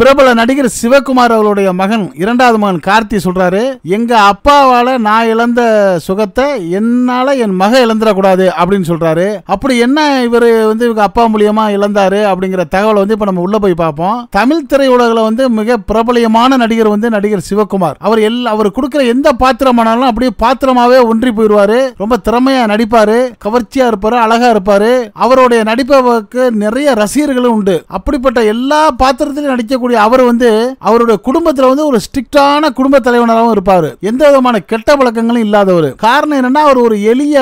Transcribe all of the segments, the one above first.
பிரபல நடிகர் சிவகுமார் அவருடைய மகன் இரண்டாவது மகன் கார்த்தி சொல்றாரு எங்க அப்பாவால நான் இழந்த சுகத்தை என்னால என் மக இழந்துடக்கூடாது அப்படின்னு சொல்றாரு அப்படி என்ன இவர் வந்து இவங்க அப்பா மூலியமா இழந்தாரு அப்படிங்கிற தகவலை வந்து இப்ப நம்ம உள்ள போய் பார்ப்போம் தமிழ் திரையுலகில் வந்து மிக பிரபலியமான நடிகர் வந்து நடிகர் சிவகுமார் அவர் எல் அவர் கொடுக்குற எந்த பாத்திரமானாலும் அப்படியே பாத்திரமாவே ஒன்றி போயிடுவாரு ரொம்ப திறமையா நடிப்பாரு கவர்ச்சியா இருப்பாரு அழகா இருப்பாரு அவருடைய நடிப்பவருக்கு நிறைய ரசிகர்களும் உண்டு அப்படிப்பட்ட எல்லா பாத்திரத்திலும் நடிக்க இருக்கக்கூடிய அவர் வந்து அவருடைய குடும்பத்துல வந்து ஒரு ஸ்ட்ரிக்டான குடும்ப தலைவனராகவும் இருப்பார் எந்த விதமான கெட்ட பழக்கங்களும் இல்லாதவர் காரணம் என்னன்னா அவர் ஒரு எளிய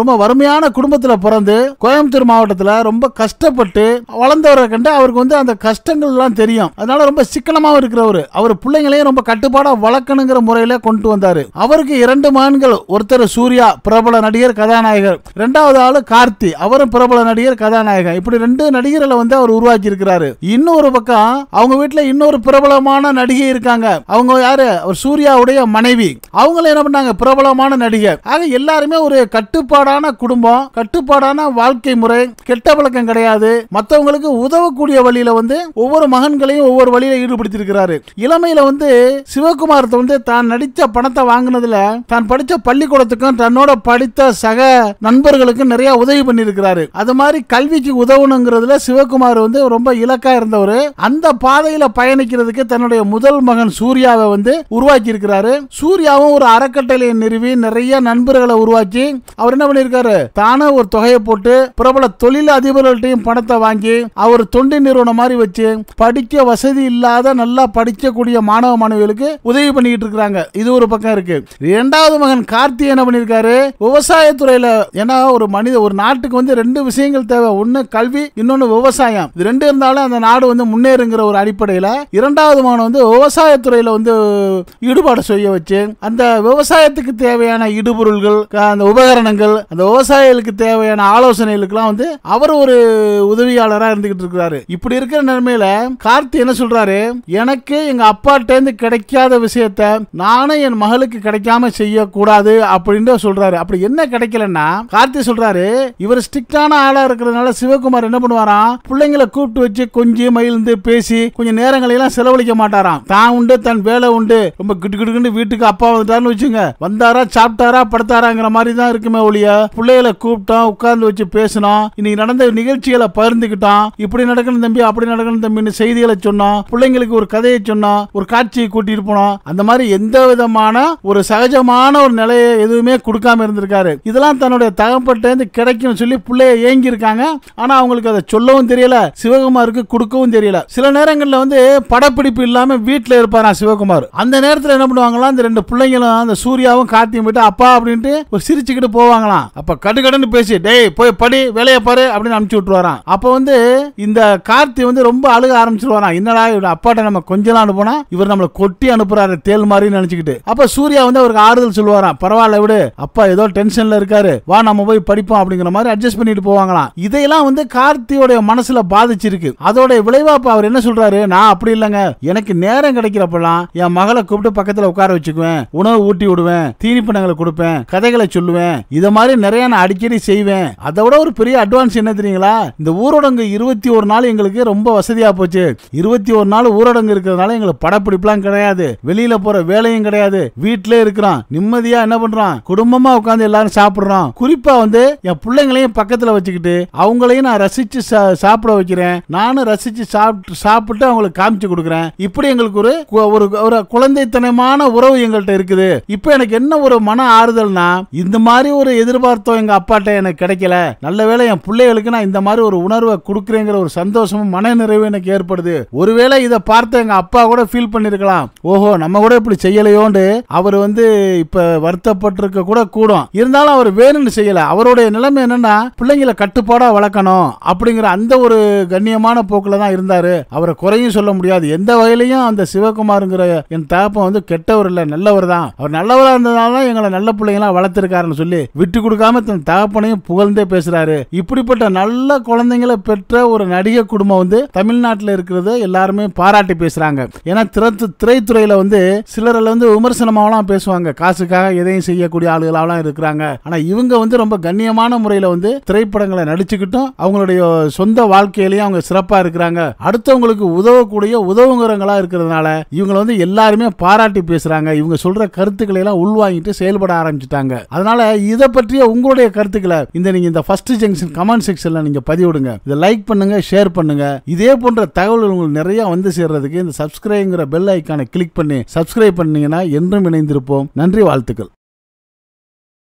ரொம்ப வறுமையான குடும்பத்துல பிறந்து கோயம்புத்தூர் மாவட்டத்துல ரொம்ப கஷ்டப்பட்டு வளர்ந்தவரை கண்டு அவருக்கு வந்து அந்த கஷ்டங்கள் எல்லாம் தெரியும் அதனால ரொம்ப சிக்கனமாக இருக்கிறவர் அவர் பிள்ளைங்களையும் ரொம்ப கட்டுப்பாடா வளர்க்கணுங்கிற முறையில கொண்டு வந்தாரு அவருக்கு இரண்டு மகன்கள் ஒருத்தர் சூர்யா பிரபல நடிகர் கதாநாயகர் இரண்டாவது ஆளு கார்த்தி அவரும் பிரபல நடிகர் கதாநாயகர் இப்படி ரெண்டு நடிகர்களை வந்து அவர் உருவாக்கி இருக்கிறாரு இன்னொரு பக்கம் அவங்க வீட்டில் இன்னொரு பிரபலமான நடிகை இருக்காங்க அவங்க யாரு ஒரு சூர்யாவுடைய மனைவி அவங்கள என்ன பண்ணாங்க பிரபலமான நடிகை ஆக எல்லாருமே ஒரு கட்டுப்பாடான குடும்பம் கட்டுப்பாடான வாழ்க்கை முறை கெட்ட பழக்கம் கிடையாது மற்றவங்களுக்கு உதவக்கூடிய வழியில வந்து ஒவ்வொரு மகன்களையும் ஒவ்வொரு வழியில ஈடுபடுத்தியிருக்கிறாரு இளமையில வந்து சிவகுமாரத்தை வந்து தான் நடித்த பணத்தை வாங்கினதுல தான் படித்த பள்ளிக்கூடத்துக்கும் தன்னோட படித்த சக நண்பர்களுக்கும் நிறைய உதவி பண்ணியிருக்கிறாரு அது மாதிரி கல்விக்கு உதவணுங்கிறதுல சிவகுமார் வந்து ரொம்ப இலக்கா இருந்தவர் அந்த பா பாதையில பயணிக்கிறதுக்கு தன்னுடைய முதல் மகன் சூர்யாவை வந்து உருவாக்கி இருக்கிறாரு சூர்யாவும் ஒரு அறக்கட்டளையை நிறுவி நிறைய நண்பர்களை உருவாக்கி அவர் என்ன பண்ணிருக்காரு தானே ஒரு தொகையை போட்டு பிரபல தொழில் அதிபர்கள்ட்டையும் பணத்தை வாங்கி அவர் தொண்டு நிறுவனம் மாதிரி வச்சு படிக்க வசதி இல்லாத நல்லா படிக்கக்கூடிய மாணவ மாணவிகளுக்கு உதவி பண்ணிக்கிட்டு இருக்கிறாங்க இது ஒரு பக்கம் இருக்கு இரண்டாவது மகன் கார்த்தி என்ன பண்ணிருக்காரு விவசாயத்துறையில ஏன்னா ஒரு மனித ஒரு நாட்டுக்கு வந்து ரெண்டு விஷயங்கள் தேவை ஒன்னு கல்வி இன்னொன்னு விவசாயம் இது ரெண்டு இருந்தாலும் அந்த நாடு வந்து முன்னேறுங்கிற ஒரு அடிப்படையில் இரண்டாவது மாணவன் வந்து விவசாயத்துறையில் வந்து ஈடுபாடு செய்ய வச்சு அந்த விவசாயத்துக்கு தேவையான இடுபொருள்கள் அந்த உபகரணங்கள் அந்த விவசாயிகளுக்கு தேவையான ஆலோசனைகளுக்கெல்லாம் வந்து அவர் ஒரு உதவியாளராக இருந்துகிட்டு இருக்கிறாரு இப்படி இருக்கிற நிலைமையில கார்த்தி என்ன சொல்றாரு எனக்கு எங்க அப்பாட்டேருந்து கிடைக்காத விஷயத்த நானும் என் மகளுக்கு கிடைக்காம செய்யக்கூடாது அப்படின்னு சொல்றாரு அப்படி என்ன கிடைக்கலன்னா கார்த்தி சொல்றாரு இவர் ஸ்ட்ரிக்டான ஆளா இருக்கிறதுனால சிவகுமார் என்ன பண்ணுவாராம் பிள்ளைங்களை கூப்பிட்டு வச்சு கொஞ்சி மயிலிருந்து பேசி கொஞ்சம் நேரங்களையெல்லாம் செலவழிக்க மாட்டாராம் தான் உண்டு தன் வேலை உண்டு ரொம்ப கிட்டு கிட்டுக்கிட்டு வீட்டுக்கு அப்பா வந்துட்டாருன்னு வச்சுங்க வந்தாரா சாப்பிட்டாரா படுத்தாராங்கிற மாதிரி தான் இருக்குமே ஒழிய பிள்ளைகளை கூப்பிட்டோம் உட்கார்ந்து வச்சு பேசணும் இன்னைக்கு நடந்த நிகழ்ச்சிகளை பகிர்ந்துகிட்டோம் இப்படி நடக்கணும் தம்பி அப்படி நடக்கணும் தம்பின்னு செய்திகளை சொன்னோம் பிள்ளைங்களுக்கு ஒரு கதையை சொன்னோம் ஒரு காட்சியை கூட்டிட்டு போனோம் அந்த மாதிரி எந்த விதமான ஒரு சகஜமான ஒரு நிலையை எதுவுமே கொடுக்காம இருந்திருக்காரு இதெல்லாம் தன்னுடைய தகப்பட்டேந்து கிடைக்கும் சொல்லி பிள்ளைய ஏங்கி இருக்காங்க ஆனா அவங்களுக்கு அதை சொல்லவும் தெரியல சிவகுமாருக்கு கொடுக்கவும் தெரியல சில நேரம் நேரங்களில் வந்து படப்பிடிப்பு இல்லாமல் வீட்டில் இருப்பார் சிவகுமார் அந்த நேரத்தில் என்ன பண்ணுவாங்களாம் அந்த ரெண்டு பிள்ளைங்களும் அந்த சூர்யாவும் கார்த்தியும் போயிட்டு அப்பா அப்படின்ட்டு ஒரு சிரிச்சுக்கிட்டு போவாங்களாம் அப்போ கடுகடுன்னு பேசி டேய் போய் படி வேலையை பாரு அப்படின்னு அனுப்பிச்சு விட்டுருவாராம் அப்போ வந்து இந்த கார்த்தி வந்து ரொம்ப அழுக ஆரம்பிச்சிருவாராம் என்னடா இவட அப்பாட்ட நம்ம கொஞ்ச நாள் இவர் நம்மளை கொட்டி அனுப்புறாரு தேல் மாதிரின்னு நினைச்சுக்கிட்டு அப்போ சூர்யா வந்து அவருக்கு ஆறுதல் சொல்லுவாராம் பரவாயில்ல விடு அப்பா ஏதோ டென்ஷன்ல இருக்காரு வா நம்ம போய் படிப்போம் அப்படிங்கிற மாதிரி அட்ஜஸ்ட் பண்ணிட்டு போவாங்களாம் இதையெல்லாம் வந்து கார்த்தியோட மனசுல பாதிச்சிருக்கு அதோட விளைவா அவர் என்ன சொல்றாரு சொல்றாரு நான் அப்படி இல்லைங்க எனக்கு நேரம் கிடைக்கிறப்பெல்லாம் என் மகளை கூப்பிட்டு பக்கத்துல உட்கார வச்சுக்குவேன் உணவு ஊட்டி விடுவேன் தீனிப்பணங்களை கொடுப்பேன் கதைகளை சொல்லுவேன் இதை மாதிரி நிறைய நான் அடிக்கடி செய்வேன் அதை விட ஒரு பெரிய அட்வான்ஸ் என்ன தெரியுங்களா இந்த ஊரடங்கு இருபத்தி ஒரு நாள் எங்களுக்கு ரொம்ப வசதியா போச்சு இருபத்தி ஒரு நாள் ஊரடங்கு இருக்கிறதுனால எங்களுக்கு படப்பிடிப்புலாம் கிடையாது வெளியில போற வேலையும் கிடையாது வீட்டிலே இருக்கிறோம் நிம்மதியா என்ன பண்றோம் குடும்பமா உட்காந்து எல்லாரும் சாப்பிடுறோம் குறிப்பா வந்து என் பிள்ளைங்களையும் பக்கத்துல வச்சுக்கிட்டு அவங்களையும் நான் ரசிச்சு சாப்பிட வைக்கிறேன் நானும் ரசிச்சு சாப்பிட்டு சாப்பிட்டு சாப்பிட்டு அவங்களுக்கு காமிச்சு கொடுக்குறேன் இப்படி எங்களுக்கு ஒரு ஒரு ஒரு குழந்தைத்தனமான உறவு எங்கள்கிட்ட இருக்குது இப்போ எனக்கு என்ன ஒரு மன ஆறுதல்னா இந்த மாதிரி ஒரு எதிர்பார்த்தம் எங்க அப்பாட்ட எனக்கு கிடைக்கல நல்ல வேலை என் பிள்ளைகளுக்கு நான் இந்த மாதிரி ஒரு உணர்வை கொடுக்குறேங்கிற ஒரு சந்தோஷமும் மன நிறைவு எனக்கு ஏற்படுது ஒருவேளை இதை பார்த்து எங்க அப்பா கூட ஃபீல் பண்ணிருக்கலாம் ஓஹோ நம்ம கூட இப்படி செய்யலையோண்டு அவர் வந்து இப்ப வருத்தப்பட்டிருக்க கூட கூடும் இருந்தாலும் அவர் வேணும்னு செய்யல அவருடைய நிலைமை என்னன்னா பிள்ளைங்களை கட்டுப்பாடா வளர்க்கணும் அப்படிங்கிற அந்த ஒரு கண்ணியமான போக்குல தான் இருந்தாரு அவரை குறையும் சொல்ல முடியாது எந்த வகையிலையும் அந்த சிவகுமாருங்கிற என் தகப்பன் வந்து கெட்டவர் இல்லை நல்லவர் தான் அவர் நல்லவராக இருந்ததுனால தான் எங்களை நல்ல பிள்ளைங்களாம் வளர்த்துருக்காருன்னு சொல்லி விட்டு கொடுக்காம தன் தகப்பனையும் புகழ்ந்தே பேசுறாரு இப்படிப்பட்ட நல்ல குழந்தைங்களை பெற்ற ஒரு நடிகை குடும்பம் வந்து தமிழ்நாட்டில் இருக்கிறது எல்லாருமே பாராட்டி பேசுறாங்க ஏன்னா திறத்து திரைத்துறையில வந்து சிலரில் வந்து விமர்சனமாகலாம் பேசுவாங்க காசுக்காக எதையும் செய்யக்கூடிய ஆளுகளாகலாம் இருக்கிறாங்க ஆனால் இவங்க வந்து ரொம்ப கண்ணியமான முறையில் வந்து திரைப்படங்களை நடிச்சுக்கிட்டும் அவங்களுடைய சொந்த வாழ்க்கையிலையும் அவங்க சிறப்பாக இருக்கிறாங்க அடுத்தவங்களுக்கு உதவக்கூடிய உதவுங்கிறவங்களா இருக்கிறதுனால இவங்களை வந்து எல்லாருமே பாராட்டி பேசுறாங்க இவங்க சொல்ற கருத்துக்களை எல்லாம் உள்வாங்கிட்டு செயல்பட ஆரம்பிச்சுட்டாங்க அதனால இதை பற்றிய உங்களுடைய கருத்துக்களை இந்த நீங்க இந்த ஃபர்ஸ்ட் ஜங்ஷன் கமெண்ட் செக்ஷன்ல நீங்க பதிவிடுங்க இதை லைக் பண்ணுங்க ஷேர் பண்ணுங்க இதே போன்ற தகவல்கள் உங்களுக்கு நிறைய வந்து சேர்றதுக்கு இந்த சப்ஸ்கிரைப்ங்கிற பெல் ஐக்கானை கிளிக் பண்ணி சப்ஸ்கிரைப் பண்ணீங்கன்னா என்றும் இணைந்திருப்போம் நன்றி வாழ்த்துக்கள்